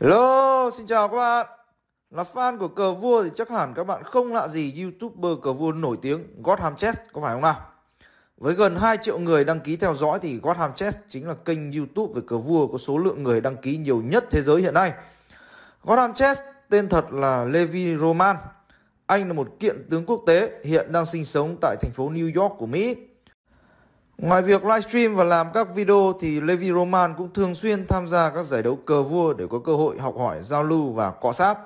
Hello, xin chào các bạn Là fan của cờ vua thì chắc hẳn các bạn không lạ gì youtuber cờ vua nổi tiếng Gotham Chess có phải không nào? Với gần 2 triệu người đăng ký theo dõi thì Gotham Chess chính là kênh youtube về cờ vua có số lượng người đăng ký nhiều nhất thế giới hiện nay Gotham Chess tên thật là Levi Roman Anh là một kiện tướng quốc tế hiện đang sinh sống tại thành phố New York của Mỹ Ngoài việc livestream và làm các video thì Levi Roman cũng thường xuyên tham gia các giải đấu cờ vua để có cơ hội học hỏi, giao lưu và cọ sát.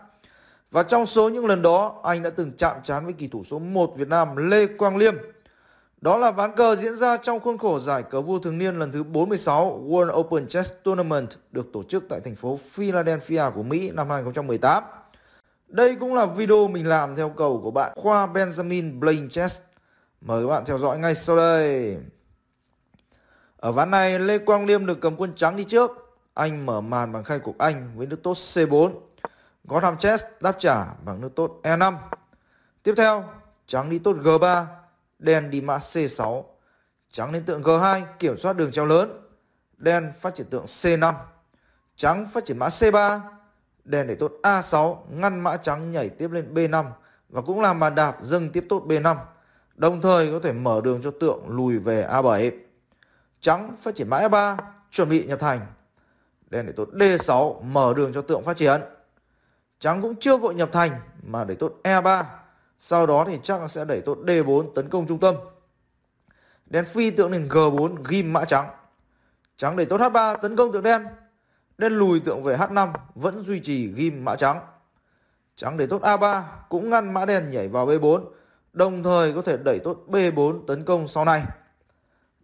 Và trong số những lần đó, anh đã từng chạm trán với kỳ thủ số 1 Việt Nam Lê Quang Liêm. Đó là ván cờ diễn ra trong khuôn khổ giải cờ vua thường niên lần thứ 46 World Open Chess Tournament được tổ chức tại thành phố Philadelphia của Mỹ năm 2018. Đây cũng là video mình làm theo cầu của bạn Khoa Benjamin Blaine Chess. Mời các bạn theo dõi ngay sau đây. Ở ván này, Lê Quang Liêm được cầm quân trắng đi trước. Anh mở màn bằng khai cục Anh với nước tốt C4. Gotham Chess đáp trả bằng nước tốt E5. Tiếp theo, trắng đi tốt G3, đen đi mã C6. Trắng lên tượng G2 kiểm soát đường treo lớn. Đen phát triển tượng C5. Trắng phát triển mã C3. Đen để tốt A6 ngăn mã trắng nhảy tiếp lên B5 và cũng làm bàn đạp dâng tiếp tốt B5. Đồng thời có thể mở đường cho tượng lùi về A7 trắng phát triển mã F3 chuẩn bị nhập thành. Đen để tốt D6 mở đường cho tượng phát triển. Trắng cũng chưa vội nhập thành mà để tốt E3. Sau đó thì chắc sẽ đẩy tốt D4 tấn công trung tâm. Đen phi tượng lên G4 ghim mã trắng. Trắng để tốt H3 tấn công tượng đen. Đen lùi tượng về H5 vẫn duy trì ghim mã trắng. Trắng để tốt A3 cũng ngăn mã đen nhảy vào B4, đồng thời có thể đẩy tốt B4 tấn công sau này.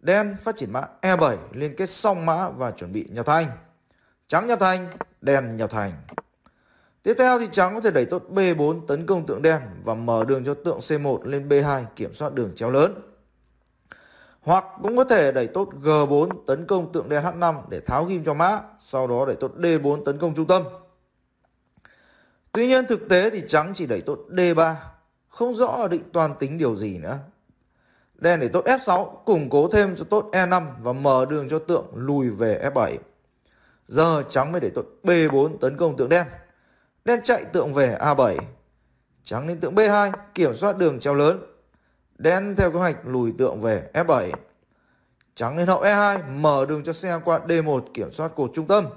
Đen phát triển mã E7 liên kết song mã và chuẩn bị nhập thanh. Trắng nhập thanh, đen nhập thành. Tiếp theo thì trắng có thể đẩy tốt B4 tấn công tượng đen và mở đường cho tượng C1 lên B2 kiểm soát đường chéo lớn. Hoặc cũng có thể đẩy tốt G4 tấn công tượng đen H5 để tháo ghim cho mã, sau đó đẩy tốt D4 tấn công trung tâm. Tuy nhiên thực tế thì trắng chỉ đẩy tốt D3, không rõ định toàn tính điều gì nữa. Đen để tốt F6 củng cố thêm cho tốt E5 và mở đường cho tượng lùi về F7. Giờ trắng mới để tốt B4 tấn công tượng đen. Đen chạy tượng về A7. Trắng lên tượng B2 kiểm soát đường treo lớn. Đen theo kế hoạch lùi tượng về F7. Trắng lên hậu E2 mở đường cho xe qua D1 kiểm soát cột trung tâm.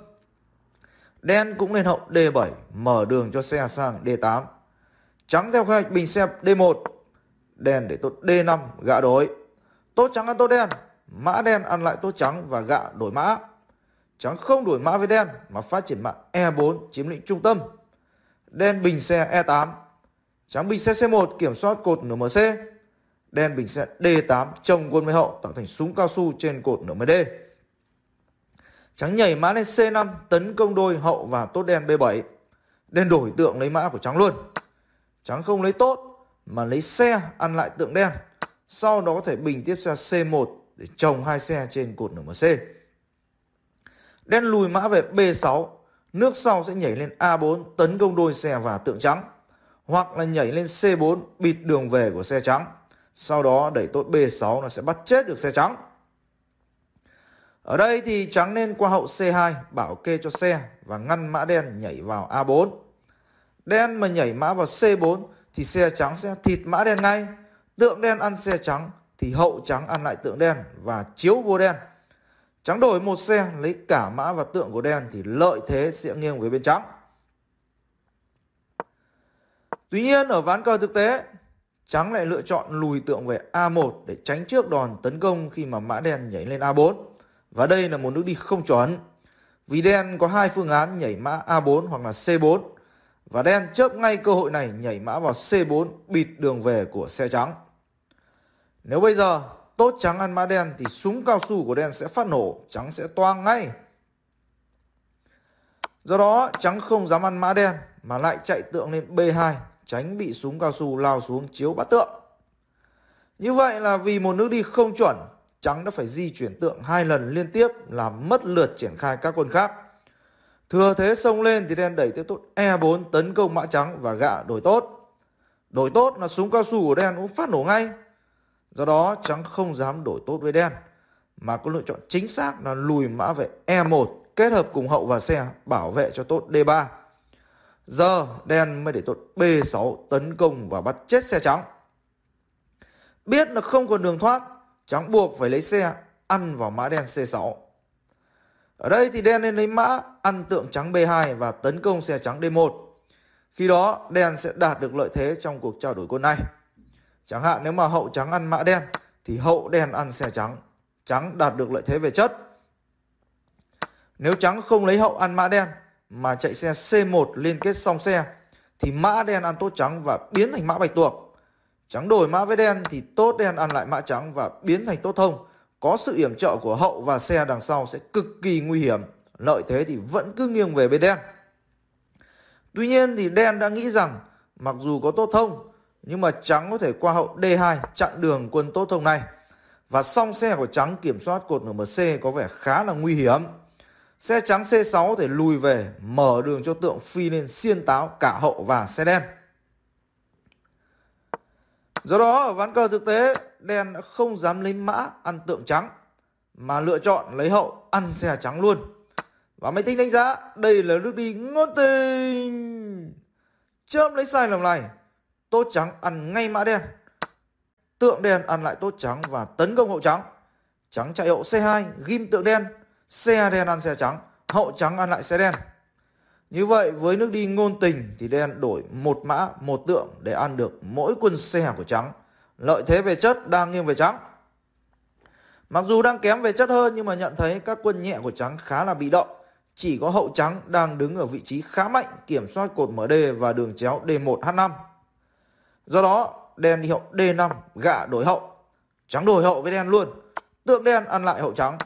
Đen cũng lên hậu D7 mở đường cho xe sang D8. Trắng theo kế hoạch bình xe D1 đen để tốt D5 gạ đổi. Tốt trắng ăn tốt đen, mã đen ăn lại tốt trắng và gạ đổi mã. Trắng không đổi mã với đen mà phát triển mã E4 chiếm lĩnh trung tâm. Đen bình xe E8. Trắng bình xe C1 kiểm soát cột nửa MC. Đen bình xe D8 trồng quân với hậu tạo thành súng cao su trên cột nửa MD. Trắng nhảy mã lên C5 tấn công đôi hậu và tốt đen B7. Đen đổi tượng lấy mã của trắng luôn. Trắng không lấy tốt mà lấy xe ăn lại tượng đen. Sau đó có thể bình tiếp xe C1 để trồng hai xe trên cột NMC. Đen lùi mã về B6, nước sau sẽ nhảy lên A4 tấn công đôi xe và tượng trắng hoặc là nhảy lên C4 bịt đường về của xe trắng. Sau đó đẩy tốt B6 nó sẽ bắt chết được xe trắng. Ở đây thì trắng nên qua hậu C2 bảo kê cho xe và ngăn mã đen nhảy vào A4. Đen mà nhảy mã vào C4 thì xe trắng sẽ thịt mã đen ngay tượng đen ăn xe trắng thì hậu trắng ăn lại tượng đen và chiếu vô đen trắng đổi một xe lấy cả mã và tượng của đen thì lợi thế sẽ nghiêng về bên trắng tuy nhiên ở ván cờ thực tế trắng lại lựa chọn lùi tượng về a1 để tránh trước đòn tấn công khi mà mã đen nhảy lên a4 và đây là một nước đi không chuẩn vì đen có hai phương án nhảy mã a4 hoặc là c4 và đen chớp ngay cơ hội này nhảy mã vào C4 bịt đường về của xe trắng. Nếu bây giờ tốt trắng ăn mã đen thì súng cao su của đen sẽ phát nổ, trắng sẽ toang ngay. Do đó trắng không dám ăn mã đen mà lại chạy tượng lên B2 tránh bị súng cao su lao xuống chiếu bắt tượng. Như vậy là vì một nước đi không chuẩn, trắng đã phải di chuyển tượng hai lần liên tiếp làm mất lượt triển khai các quân khác. Thừa thế xông lên thì đen đẩy tới tốt E4 tấn công mã trắng và gạ đổi tốt. Đổi tốt là súng cao su của đen cũng phát nổ ngay. Do đó trắng không dám đổi tốt với đen mà có lựa chọn chính xác là lùi mã về E1 kết hợp cùng hậu và xe bảo vệ cho tốt D3. Giờ đen mới để tốt B6 tấn công và bắt chết xe trắng. Biết là không còn đường thoát, trắng buộc phải lấy xe ăn vào mã đen C6. Ở đây thì đen nên lấy mã ăn tượng trắng B2 và tấn công xe trắng D1. Khi đó đen sẽ đạt được lợi thế trong cuộc trao đổi quân này. Chẳng hạn nếu mà hậu trắng ăn mã đen thì hậu đen ăn xe trắng. Trắng đạt được lợi thế về chất. Nếu trắng không lấy hậu ăn mã đen mà chạy xe C1 liên kết song xe thì mã đen ăn tốt trắng và biến thành mã bạch tuộc. Trắng đổi mã với đen thì tốt đen ăn lại mã trắng và biến thành tốt thông có sự yểm trợ của hậu và xe đằng sau sẽ cực kỳ nguy hiểm. Lợi thế thì vẫn cứ nghiêng về bên đen. Tuy nhiên thì đen đã nghĩ rằng mặc dù có tốt thông nhưng mà trắng có thể qua hậu D2 chặn đường quân tốt thông này. Và song xe của trắng kiểm soát cột nở MC có vẻ khá là nguy hiểm. Xe trắng C6 có thể lùi về mở đường cho tượng phi lên xiên táo cả hậu và xe đen. Do đó ở ván cờ thực tế đen đã không dám lấy mã ăn tượng trắng mà lựa chọn lấy hậu ăn xe trắng luôn. Và máy tính đánh giá đây là nước đi ngon tình. Chớm lấy sai lầm này, tốt trắng ăn ngay mã đen. Tượng đen ăn lại tốt trắng và tấn công hậu trắng. Trắng chạy hậu C2, ghim tượng đen, xe đen ăn xe trắng, hậu trắng ăn lại xe đen. Như vậy với nước đi ngôn tình thì đen đổi một mã một tượng để ăn được mỗi quân xe của trắng. Lợi thế về chất đang nghiêng về trắng. Mặc dù đang kém về chất hơn nhưng mà nhận thấy các quân nhẹ của trắng khá là bị động. Chỉ có hậu trắng đang đứng ở vị trí khá mạnh kiểm soát cột MD và đường chéo D1H5. Do đó, đen đi hậu D5, gạ đổi hậu. Trắng đổi hậu với đen luôn. Tượng đen ăn lại hậu trắng.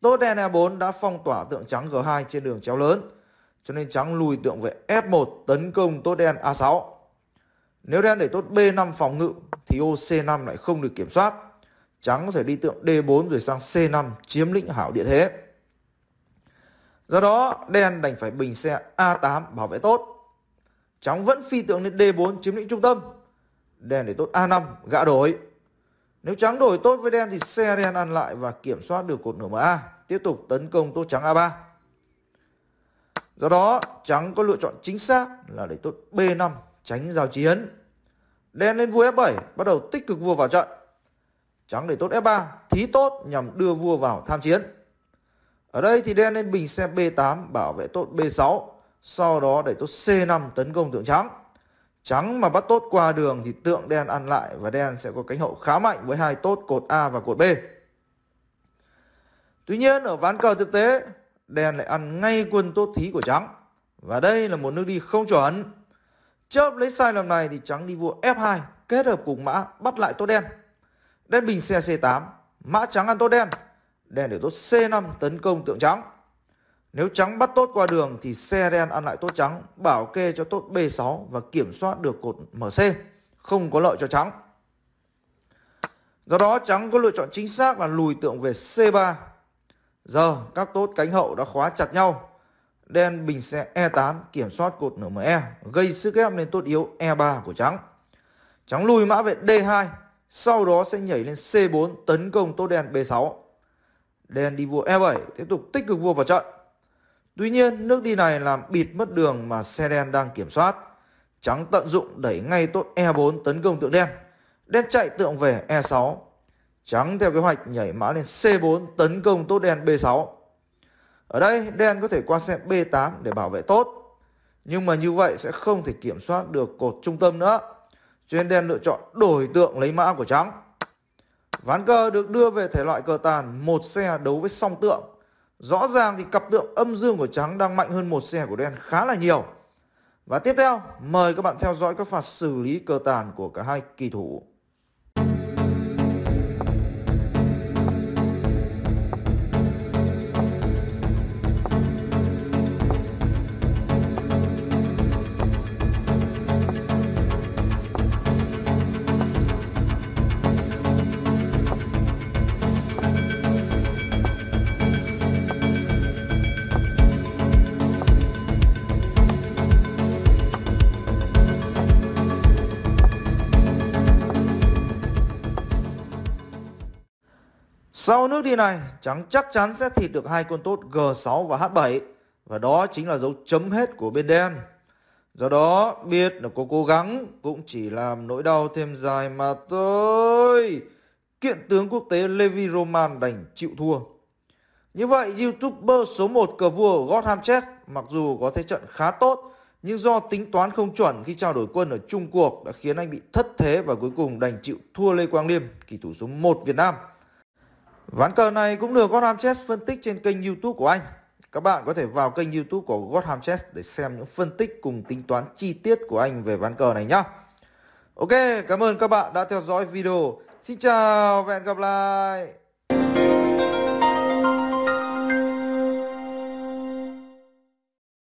Tốt đen E4 đã phong tỏa tượng trắng G2 trên đường chéo lớn. Cho nên trắng lùi tượng về F1 tấn công tốt đen A6. Nếu đen để tốt B5 phòng ngự thì C 5 lại không được kiểm soát. Trắng có thể đi tượng D4 rồi sang C5 chiếm lĩnh hảo địa thế. Do đó, đen đành phải bình xe A8 bảo vệ tốt. Trắng vẫn phi tượng lên D4 chiếm lĩnh trung tâm. Đen để tốt A5 gã đổi. Nếu trắng đổi tốt với đen thì xe đen ăn lại và kiểm soát được cột nửa MA, tiếp tục tấn công tốt trắng A3. Do đó, trắng có lựa chọn chính xác là để tốt B5 tránh giao chiến. Đen lên vua F7, bắt đầu tích cực vua vào trận. Trắng để tốt F3, thí tốt nhằm đưa vua vào tham chiến. Ở đây thì đen lên bình xe B8 bảo vệ tốt B6, sau đó để tốt C5 tấn công tượng trắng. Trắng mà bắt tốt qua đường thì tượng đen ăn lại và đen sẽ có cánh hậu khá mạnh với hai tốt cột A và cột B. Tuy nhiên ở ván cờ thực tế, đen lại ăn ngay quân tốt thí của trắng. Và đây là một nước đi không chuẩn Chớp lấy sai lầm này thì trắng đi vua F2 kết hợp cùng mã bắt lại tốt đen. Đen bình xe C8, mã trắng ăn tốt đen. Đen để tốt C5 tấn công tượng trắng. Nếu trắng bắt tốt qua đường thì xe đen ăn lại tốt trắng, bảo kê cho tốt B6 và kiểm soát được cột MC, không có lợi cho trắng. Do đó trắng có lựa chọn chính xác là lùi tượng về C3. Giờ các tốt cánh hậu đã khóa chặt nhau Đen bình xe E8 kiểm soát cột nở ME, gây sức ép lên tốt yếu E3 của trắng. Trắng lùi mã về D2, sau đó sẽ nhảy lên C4 tấn công tốt đen B6. Đen đi vua E7 tiếp tục tích cực vua vào trận. Tuy nhiên nước đi này làm bịt mất đường mà xe đen đang kiểm soát. Trắng tận dụng đẩy ngay tốt E4 tấn công tượng đen. Đen chạy tượng về E6. Trắng theo kế hoạch nhảy mã lên C4 tấn công tốt đen B6. Ở đây đen có thể qua xe B8 để bảo vệ tốt. Nhưng mà như vậy sẽ không thể kiểm soát được cột trung tâm nữa. Cho nên đen lựa chọn đổi tượng lấy mã của trắng. Ván cờ được đưa về thể loại cờ tàn một xe đấu với song tượng. Rõ ràng thì cặp tượng âm dương của trắng đang mạnh hơn một xe của đen khá là nhiều. Và tiếp theo, mời các bạn theo dõi các phạt xử lý cờ tàn của cả hai kỳ thủ. Sau nước đi này, trắng chắc chắn sẽ thịt được hai con tốt G6 và H7 và đó chính là dấu chấm hết của bên đen. Do đó, biết là có cố gắng cũng chỉ làm nỗi đau thêm dài mà thôi. Kiện tướng quốc tế Levi Roman đành chịu thua. Như vậy, YouTuber số 1 cờ vua Gotham Chess mặc dù có thế trận khá tốt, nhưng do tính toán không chuẩn khi trao đổi quân ở trung cuộc đã khiến anh bị thất thế và cuối cùng đành chịu thua Lê Quang Liêm, kỳ thủ số 1 Việt Nam. Ván cờ này cũng được Godham Chess phân tích trên kênh youtube của anh. Các bạn có thể vào kênh youtube của Godham Chess để xem những phân tích cùng tính toán chi tiết của anh về ván cờ này nhé. Ok, cảm ơn các bạn đã theo dõi video. Xin chào và hẹn gặp lại.